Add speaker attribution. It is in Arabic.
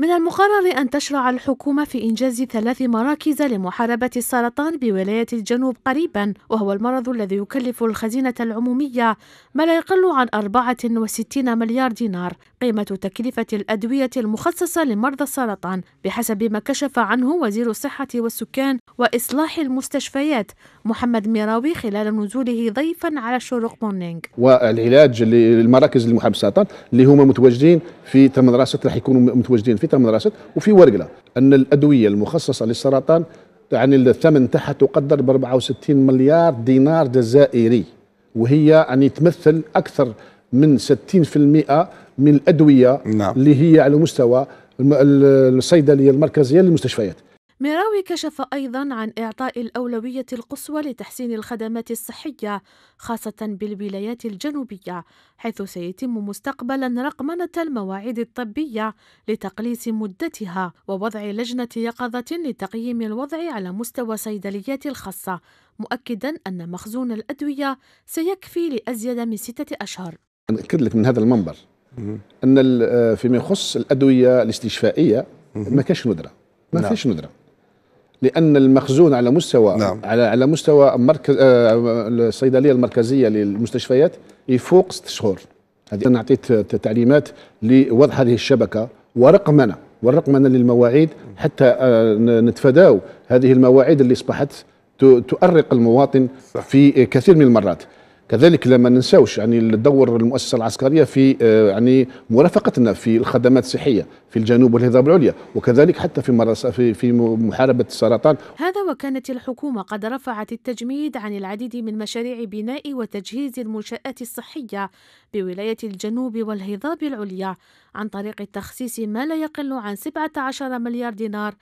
Speaker 1: من المقرر أن تشرع الحكومة في إنجاز ثلاث مراكز لمحاربة السرطان بولاية الجنوب قريبا وهو المرض الذي يكلف الخزينة العمومية ما لا يقل عن 64 مليار دينار قيمة تكلفة الأدوية المخصصة لمرضى السرطان بحسب ما كشف عنه وزير الصحة والسكان وإصلاح المستشفيات محمد ميراوي خلال نزوله ضيفا على شروق مورنينغ
Speaker 2: والعلاج للمراكز لمحاربة السرطان اللي هما متواجدين في المدرسة راح يكونوا متواجدين في من الدراسات وفي ورقله ان الادويه المخصصه للسرطان يعني الثمن تاعها تقدر ب 64 مليار دينار جزائري وهي يعني تمثل اكثر من 60% من الادويه نعم. اللي هي على مستوى الصيدليه المركزيه للمستشفيات
Speaker 1: ميراوي كشف أيضا عن إعطاء الأولوية القصوى لتحسين الخدمات الصحية خاصة بالولايات الجنوبية حيث سيتم مستقبلا رقمنة المواعيد الطبية لتقليص مدتها ووضع لجنة يقظة لتقييم الوضع على مستوى الصيدليات الخاصة مؤكدا أن مخزون الأدوية سيكفي لأزيد من ستة أشهر
Speaker 2: أكد لك من هذا المنبر أن آه، فيما يخص الأدوية الاستشفائية ما كاش ندرة ما نعم. فيش ندرة لان المخزون على مستوى نعم. على على مستوى مركز آه، الصيدليه المركزيه للمستشفيات يفوق ست شهور هذه انا اعطيت تعليمات لوضع هذه الشبكه ورقمنه ورقمنه للمواعيد حتى آه، نتفاداو هذه المواعيد اللي اصبحت تؤرق المواطن صح. في كثير من المرات كذلك لما ننساوش يعني دور المؤسسه العسكريه في آه، يعني مرافقتنا في الخدمات الصحيه في الجنوب والهضاب العليا وكذلك حتى في في في محاربه السرطان
Speaker 1: هذا وكانت الحكومه قد رفعت التجميد عن العديد من مشاريع بناء وتجهيز المنشات الصحيه بولايه الجنوب والهضاب العليا عن طريق التخصيص ما لا يقل عن 17 مليار دينار